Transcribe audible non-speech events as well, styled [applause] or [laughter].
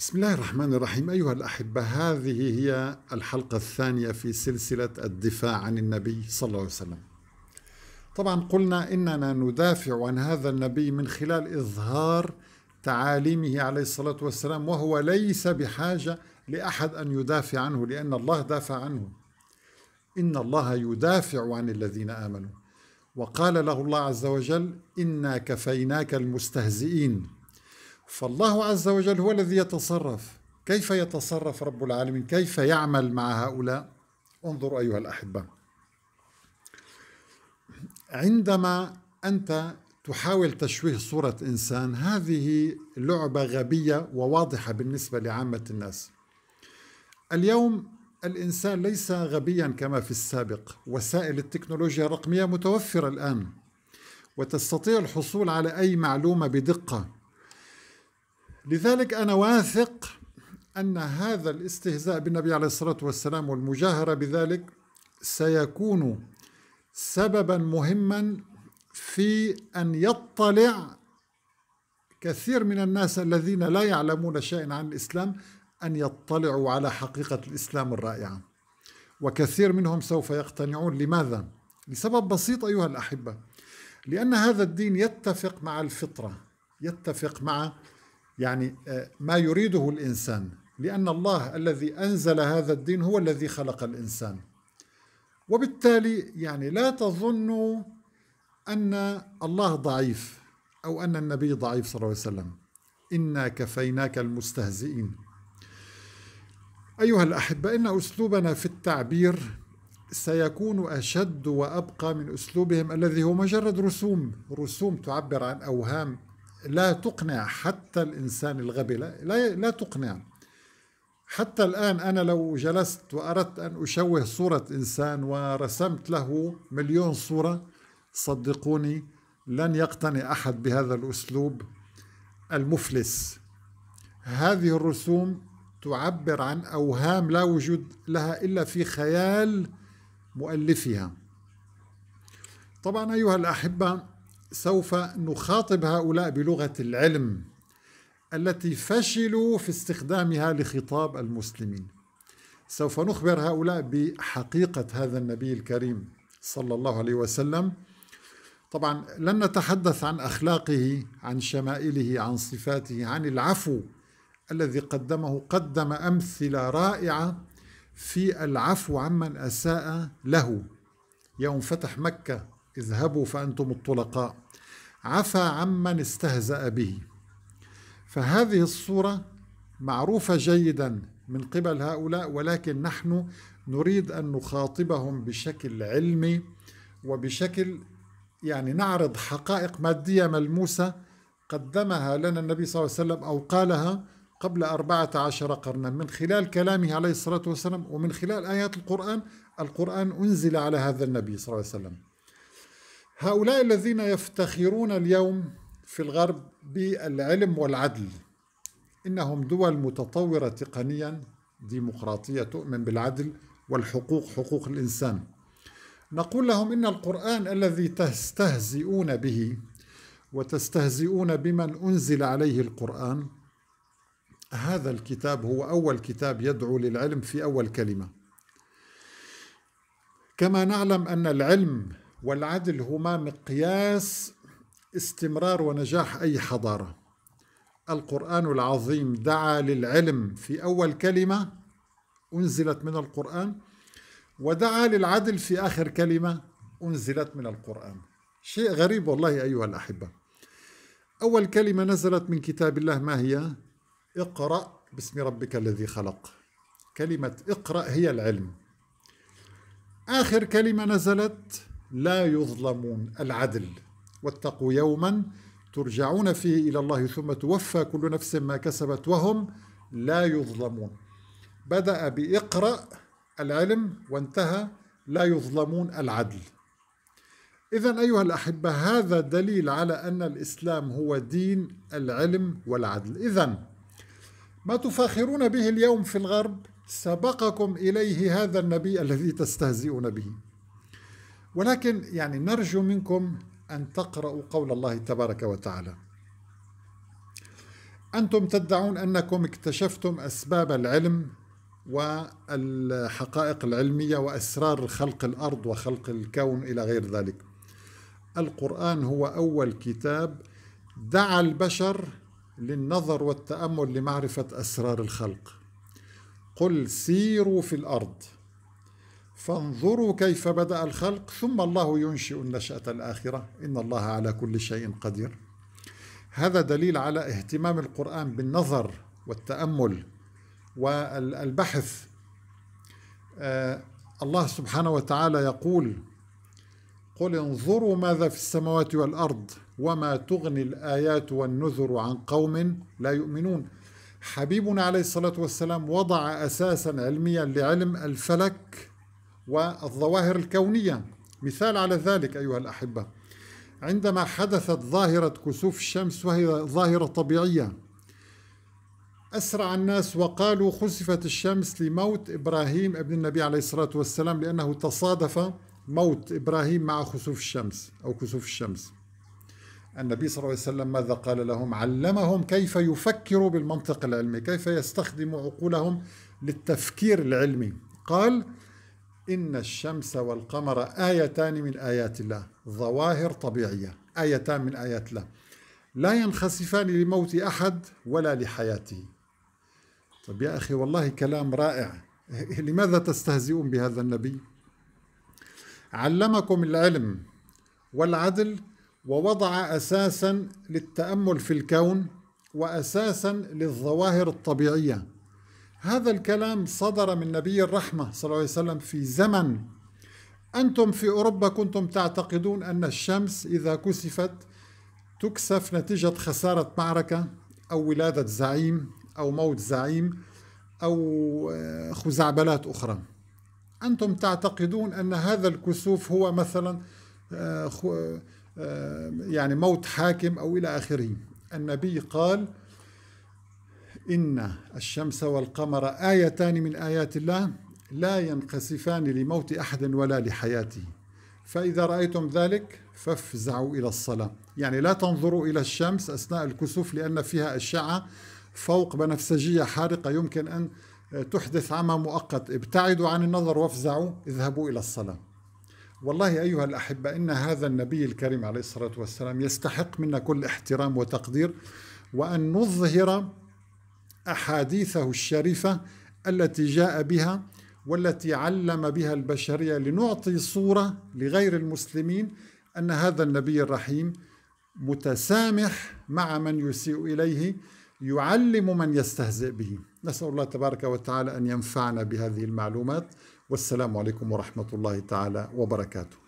بسم الله الرحمن الرحيم أيها الأحبة هذه هي الحلقة الثانية في سلسلة الدفاع عن النبي صلى الله عليه وسلم طبعا قلنا إننا ندافع عن هذا النبي من خلال إظهار تعاليمه عليه الصلاة والسلام وهو ليس بحاجة لأحد أن يدافع عنه لأن الله دافع عنه إن الله يدافع عن الذين آمنوا وقال له الله عز وجل إنا كفيناك المستهزئين فالله عز وجل هو الذي يتصرف كيف يتصرف رب العالمين كيف يعمل مع هؤلاء انظروا أيها الأحبة عندما أنت تحاول تشويه صورة إنسان هذه لعبة غبية وواضحة بالنسبة لعامة الناس اليوم الإنسان ليس غبيا كما في السابق وسائل التكنولوجيا الرقمية متوفرة الآن وتستطيع الحصول على أي معلومة بدقة لذلك أنا واثق أن هذا الاستهزاء بالنبي عليه الصلاة والسلام والمجاهرة بذلك سيكون سببا مهما في أن يطلع كثير من الناس الذين لا يعلمون شيئا عن الإسلام أن يطلعوا على حقيقة الإسلام الرائعة وكثير منهم سوف يقتنعون لماذا؟ لسبب بسيط أيها الأحبة لأن هذا الدين يتفق مع الفطرة يتفق مع يعني آه, ما يريده الإنسان لأن الله الذي أنزل هذا الدين هو الذي خلق الإنسان وبالتالي يعني لا تظنوا أن الله ضعيف أو أن النبي ضعيف صلى الله عليه وسلم إنا كفيناك المستهزئين أيها الأحبة إن أسلوبنا في التعبير سيكون أشد وأبقى من أسلوبهم الذي هو مجرد رسوم رسوم تعبر عن أوهام لا تقنع حتى الإنسان الغبي لا, لا تقنع حتى الآن أنا لو جلست وأردت أن أشوه صورة إنسان ورسمت له مليون صورة صدقوني لن يقتنع أحد بهذا الأسلوب المفلس هذه الرسوم تعبر عن أوهام لا وجود لها إلا في خيال مؤلفها طبعا أيها الأحبة سوف نخاطب هؤلاء بلغه العلم التي فشلوا في استخدامها لخطاب المسلمين سوف نخبر هؤلاء بحقيقه هذا النبي الكريم صلى الله عليه وسلم طبعا لن نتحدث عن اخلاقه عن شمائله عن صفاته عن العفو الذي قدمه قدم امثله رائعه في العفو عمن اساء له يوم فتح مكه اذهبوا فأنتم الطلقاء عفى عمن استهزأ به فهذه الصورة معروفة جيدا من قبل هؤلاء ولكن نحن نريد أن نخاطبهم بشكل علمي وبشكل يعني نعرض حقائق مادية ملموسة قدمها لنا النبي صلى الله عليه وسلم أو قالها قبل أربعة عشر قرنا من خلال كلامه عليه الصلاة والسلام ومن خلال آيات القرآن القرآن أنزل على هذا النبي صلى الله عليه وسلم هؤلاء الذين يفتخرون اليوم في الغرب بالعلم والعدل انهم دول متطوره تقنيا ديمقراطيه تؤمن بالعدل والحقوق حقوق الانسان نقول لهم ان القران الذي تستهزئون به وتستهزئون بمن انزل عليه القران هذا الكتاب هو اول كتاب يدعو للعلم في اول كلمه كما نعلم ان العلم والعدل هما مقياس استمرار ونجاح أي حضارة القرآن العظيم دعا للعلم في أول كلمة أنزلت من القرآن ودعا للعدل في آخر كلمة أنزلت من القرآن شيء غريب والله أيها الأحبة أول كلمة نزلت من كتاب الله ما هي؟ اقرأ باسم ربك الذي خلق كلمة اقرأ هي العلم آخر كلمة نزلت لا يظلمون العدل واتقوا يوما ترجعون فيه الى الله ثم توفى كل نفس ما كسبت وهم لا يظلمون بدا باقرا العلم وانتهى لا يظلمون العدل اذا ايها الاحبه هذا دليل على ان الاسلام هو دين العلم والعدل اذا ما تفاخرون به اليوم في الغرب سبقكم اليه هذا النبي الذي تستهزئون به ولكن يعني نرجو منكم أن تقرأوا قول الله تبارك وتعالى أنتم تدعون أنكم اكتشفتم أسباب العلم والحقائق العلمية وأسرار خلق الأرض وخلق الكون إلى غير ذلك القرآن هو أول كتاب دعا البشر للنظر والتأمل لمعرفة أسرار الخلق قل سيروا في الأرض فانظروا كيف بدأ الخلق ثم الله ينشئ النشأة الآخرة إن الله على كل شيء قدير هذا دليل على اهتمام القرآن بالنظر والتأمل والبحث آه، الله سبحانه وتعالى يقول قل انظروا ماذا في السماوات والأرض وما تغني الآيات والنذر عن قوم لا يؤمنون حبيبنا عليه الصلاة والسلام وضع أساسا علميا لعلم الفلك والظواهر الكونية مثال على ذلك أيها الأحبة عندما حدثت ظاهرة كسوف الشمس وهي ظاهرة طبيعية أسرع الناس وقالوا خسفت الشمس لموت إبراهيم ابن النبي عليه الصلاة والسلام لأنه تصادف موت إبراهيم مع خسوف الشمس أو كسوف الشمس النبي صلى الله عليه وسلم ماذا قال لهم علمهم كيف يفكروا بالمنطق العلمي كيف يستخدموا عقولهم للتفكير العلمي قال إن الشمس والقمر آيتان من آيات الله ظواهر طبيعية آيتان من آيات الله لا ينخسفان لموت أحد ولا لحياته طب يا أخي والله كلام رائع [laughs] لماذا تستهزئون بهذا النبي علمكم العلم والعدل ووضع أساسا للتأمل في الكون وأساسا للظواهر الطبيعية هذا الكلام صدر من نبي الرحمة صلى الله عليه وسلم في زمن أنتم في أوروبا كنتم تعتقدون أن الشمس إذا كسفت تكسف نتيجة خسارة معركة أو ولادة زعيم أو موت زعيم أو آه، خزعبلات أخرى أنتم تعتقدون أن هذا الكسوف هو مثلا آه، آه، يعني موت حاكم أو إلى آخره النبي قال إن الشمس والقمر آيتان من آيات الله لا ينقصفان لموت أحد ولا لحياته فإذا رأيتم ذلك فافزعوا إلى الصلاة يعني لا تنظروا إلى الشمس أثناء الكسوف لأن فيها أشعة فوق بنفسجية حارقة يمكن أن تحدث عمى مؤقت ابتعدوا عن النظر وافزعوا اذهبوا إلى الصلاة والله أيها الأحبة إن هذا النبي الكريم عليه الصلاة والسلام يستحق منا كل احترام وتقدير وأن نظهر أحاديثه الشريفة التي جاء بها والتي علم بها البشرية لنعطي صورة لغير المسلمين أن هذا النبي الرحيم متسامح مع من يسيء إليه يعلم من يستهزئ به نسأل الله تبارك وتعالى أن ينفعنا بهذه المعلومات والسلام عليكم ورحمة الله تعالى وبركاته